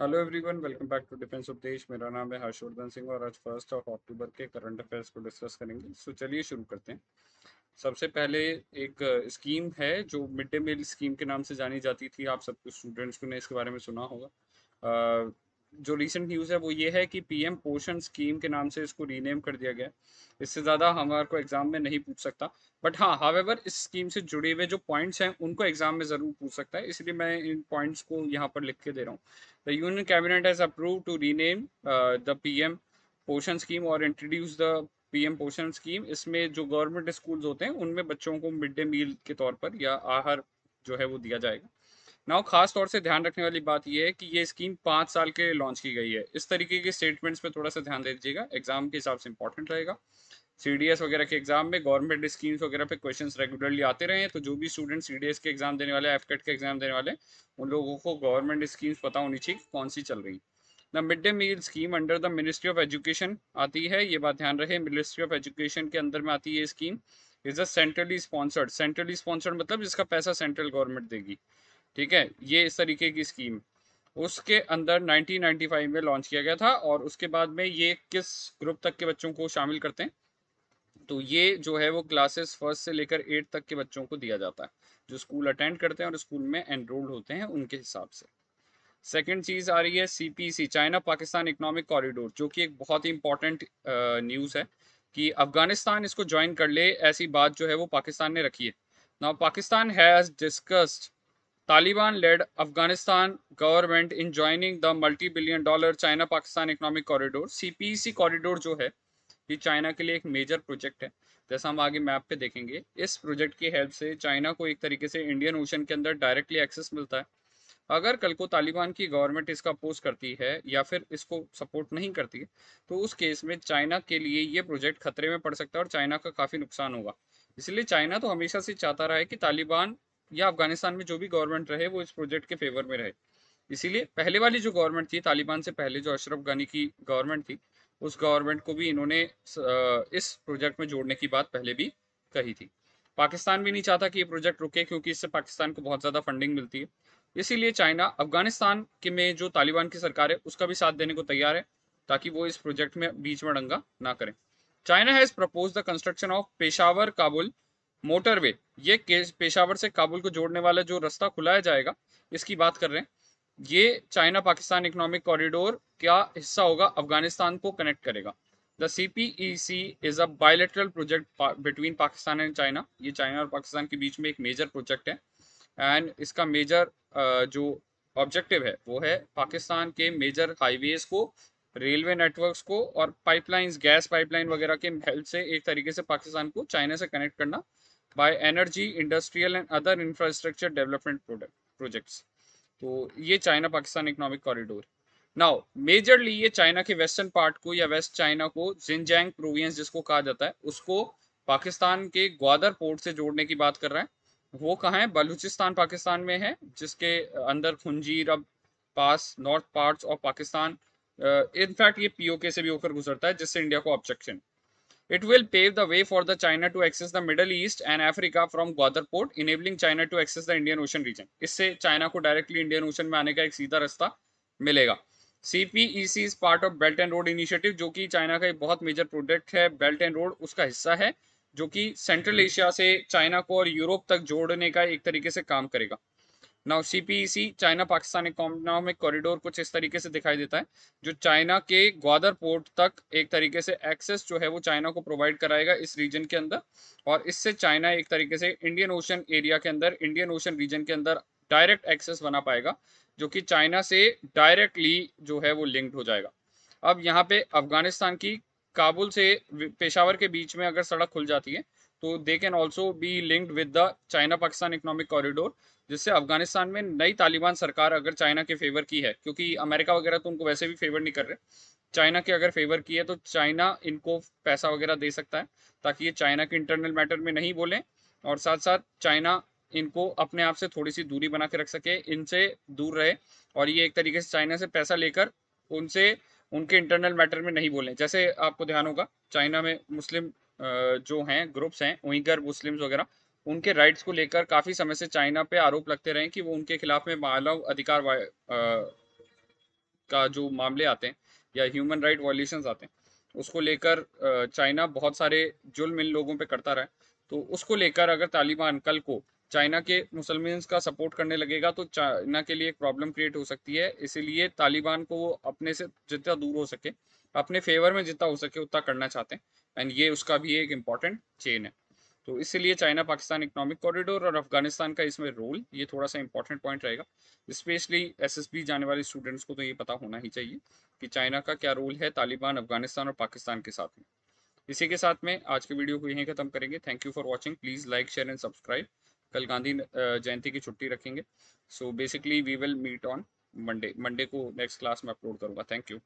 Hello everyone welcome back to defence Updesh मेरा नाम है हर्षवर्धन सिंह और आज फर्स्ट ऑफ अक्टूबर के करंट अफेयर्स को डिस्कस करेंगे सो so, चलिए शुरू करते हैं सबसे पहले एक स्कीम uh, है जो मिड डे मील स्कीम के नाम से जानी जाती थी आप सबके स्टूडेंट्स को ने इसके बारे में सुना होगा uh, जो रिसेंट न्यूज़ है वो ये है कि पीएम पोषण स्कीम के नाम से इसको रीनेम कर दिया गया इससे ज़्यादा हमारे को एग्ज़ाम में नहीं पूछ सकता बट हाँ हावेवर इस स्कीम से जुड़े हुए जो पॉइंट्स हैं उनको एग्ज़ाम में ज़रूर पूछ सकता है इसलिए मैं इन पॉइंट्स को यहाँ पर लिख के दे रहा हूँ the union cabinet has approve to rename the P M Poshan scheme और introduce the PM Poshan scheme इसमें जो गवर्नमेंट स्कूल्स होते हैं उनमें बच्चों को मिड डे मील के तौर पर या आहार जो है वो दिया जाएगा नाउ खास तौर से ध्यान रखने वाली बात यह है कि ये स्कीम पाँच साल के लॉन्च की गई है इस तरीके के स्टेटमेंट्स पे थोड़ा सा ध्यान दे दीजिएगा एग्जाम के हिसाब से इंपॉर्टेंट रहेगा सीडीएस वगैरह के एग्जाम में गवर्नमेंट स्कीम्स वगैरह पे क्वेश्चंस रेगुलरली आते रहे हैं तो जो भी स्टूडेंट सीडीएस के एग्जाम देने वाले एफकेट के एग्जाम देने वाले उन लोगों को गवर्नमेंट स्कीम्स पता होनी चाहिए कौन सी चल रही the mid day meal scheme under the ministry of education आती है ये बात ध्यान रहे मिनिस्ट्री ऑफ एजुकेशन के अंदर में आती है ये scheme is a centrally sponsored centrally sponsored मतलब जिसका पैसा सेंट्रल गवर्नमेंट देगी ठीक है ये इस तरीके की स्कीम उसके अंदर 1995 में लॉन्च किया गया था और उसके बाद में ये किस ग्रुप तक के बच्चों को शामिल करते हैं तो ये जो है वो क्लासेस फर्स्ट से लेकर एट तक के बच्चों को दिया जाता है जो स्कूल अटेंड करते हैं और स्कूल में एनरोल्ड होते हैं उनके हिसाब से सेकेंड चीज़ आ रही है C China Pakistan economic corridor जो कि एक बहुत ही इंपॉर्टेंट न्यूज़ है कि अफगानिस्तान इसको ज्वाइन कर ले ऐसी बात जो है वो पाकिस्तान ने रखी है ना Pakistan has discussed Taliban led Afghanistan government in joining the multi billion dollar China Pakistan economic corridor C corridor जो है ये चाइना के लिए एक मेजर प्रोजेक्ट है जैसा हम आगे मैप पे देखेंगे इस प्रोजेक्ट की हेल्प से चाइना को एक तरीके से इंडियन ओशन के अंदर डायरेक्टली एक्सेस मिलता है अगर कल को तालिबान की गवर्नमेंट इसका अपोज करती है या फिर इसको सपोर्ट नहीं करती है तो उस केस में चाइना के लिए ये प्रोजेक्ट खतरे में पड़ सकता है और चाइना का काफ़ी नुकसान होगा इसलिए चाइना तो हमेशा से चाहता रहा है कि तालिबान या अफगानिस्तान में जो भी गवर्नमेंट रहे वो इस प्रोजेक्ट के फेवर में रहे इसीलिए पहले वाली जो गवर्नमेंट थी तालिबान से पहले जो अशरफ गनी की गवर्नमेंट थी उस गवर्नमेंट को भी इन्होंने इस प्रोजेक्ट में जोड़ने की बात पहले भी कही थी पाकिस्तान भी नहीं चाहता कि ये प्रोजेक्ट रुके क्योंकि इससे पाकिस्तान को बहुत ज़्यादा फंडिंग मिलती है इसीलिए चाइना अफगानिस्तान के में जो तालिबान की सरकार है उसका भी साथ देने को तैयार है ताकि वो इस प्रोजेक्ट में बीच में डंगा ना करें China has propose the construction of Peshawar Kabul motorway ये पेशावर से काबुल को जोड़ने वाला जो रास्ता खुलाया जाएगा इसकी बात कर रहे हैं ये चाइना पाकिस्तान इकोनॉमिक कॉरिडोर क्या हिस्सा होगा अफगानिस्तान को कनेक्ट करेगा the C P E C is a bilateral project between Pakistan and China ये चाइना और पाकिस्तान के बीच में एक मेजर प्रोजेक्ट है एंड इसका मेजर जो ऑब्जेक्टिव है वो है पाकिस्तान के मेजर हाईवेज को रेलवे नेटवर्क्स को और पाइपलाइंस गैस पाइपलाइन वगैरह के हेल्प से एक तरीके से पाकिस्तान को चाइना से कनेक्ट करना by energy industrial and other infrastructure development projects तो ये China Pakistan economic corridor now majorly ये चाइना के वेस्टर्न पार्ट को या वेस्ट चाइना को जिनजैंग प्रोविंस जिसको कहा जाता है उसको पाकिस्तान के ग्वादर पोर्ट से जोड़ने की बात कर रहा है वो कहाँ है बलूचिस्तान पाकिस्तान में है जिसके अंदर Khunjerab pass north parts of Pakistan in fact ये पीओके से भी होकर गुजरता है जिससे इंडिया को objection It will pave the way for the China to access the Middle East and Africa from Gwadar port, enabling China to access the Indian Ocean region. इससे China को डायरेक्टली इंडियन ओशन में आने का एक सीधा रास्ता मिलेगा CPEC is part of belt and road initiative जो कि चाइना का एक बहुत मेजर प्रोजेक्ट है बेल्ट एंड रोड उसका हिस्सा है जो कि सेंट्रल एशिया से चाइना को और यूरोप तक जोड़ने का एक तरीके से काम करेगा now CPEC China Pakistan economic corridor कुछ इस तरीके से दिखाई देता है जो चाइना के ग्वादर पोर्ट तक एक तरीके से एक्सेस जो है वो चाइना को प्रोवाइड कराएगा इस रीजन के अंदर और इससे चाइना एक तरीके से इंडियन ओशन एरिया के अंदर इंडियन ओशन रीजन के अंदर डायरेक्ट एक्सेस बना पाएगा जो कि चाइना से डायरेक्टली जो है वो लिंक्ड हो जाएगा अब यहाँ पे अफगानिस्तान की काबुल से पेशावर के बीच में अगर सड़क खुल जाती है तो they can also be linked with the China Pakistan economic corridor जिससे अफगानिस्तान में नई तालिबान सरकार अगर चाइना के फेवर की है क्योंकि अमेरिका वगैरह तो उनको वैसे भी फेवर नहीं कर रहे चाइना के अगर फेवर की है तो चाइना इनको पैसा वगैरह दे सकता है ताकि ये चाइना के इंटरनल मैटर में नहीं बोलें और साथ साथ चाइना इनको अपने आप से थोड़ी सी दूरी बना के रख सके इनसे दूर रहे और ये एक तरीके से चाइना से पैसा लेकर उनसे उनके इंटरनल मैटर में नहीं बोले जैसे आपको ध्यान होगा चाइना में मुस्लिम जो हैं ग्रुप्स हैं उइगर मुस्लिम्स वगैरह उनके राइट्स को लेकर काफ़ी समय से चाइना पे आरोप लगते रहे कि वो उनके खिलाफ में मानव अधिकार आ, का जो मामले आते हैं या ह्यूमन राइट वॉल्यूशन आते हैं उसको लेकर चाइना बहुत सारे जुल्म इन लोगों पर करता रहा तो उसको लेकर अगर तालिबान कल को चाइना के मुसलमान का सपोर्ट करने लगेगा तो चाइना के लिए एक प्रॉब्लम क्रिएट हो सकती है इसीलिए तालिबान को वो अपने से जितना दूर हो सके अपने फेवर में जितना हो सके उतना करना चाहते हैं एंड ये उसका भी एक इम्पॉर्टेंट चेन है तो इसीलिए चाइना पाकिस्तान इकोनॉमिक कॉरिडोर और अफगानिस्तान का इसमें रोल ये थोड़ा सा इंपॉर्टेंट पॉइंट रहेगा स्पेशली एसएसबी जाने वाले स्टूडेंट्स को तो ये पता होना ही चाहिए कि चाइना का क्या रोल है तालिबान अफगानिस्तान और पाकिस्तान के साथ में इसी के साथ में आज के वीडियो को यहीं खत्म करेंगे thank you for watching please like share and subscribe कल गांधी जयंती की छुट्टी रखेंगे so basically we will meet on Monday Monday को नेक्स्ट क्लास में अपलोड करूँगा थैंक यू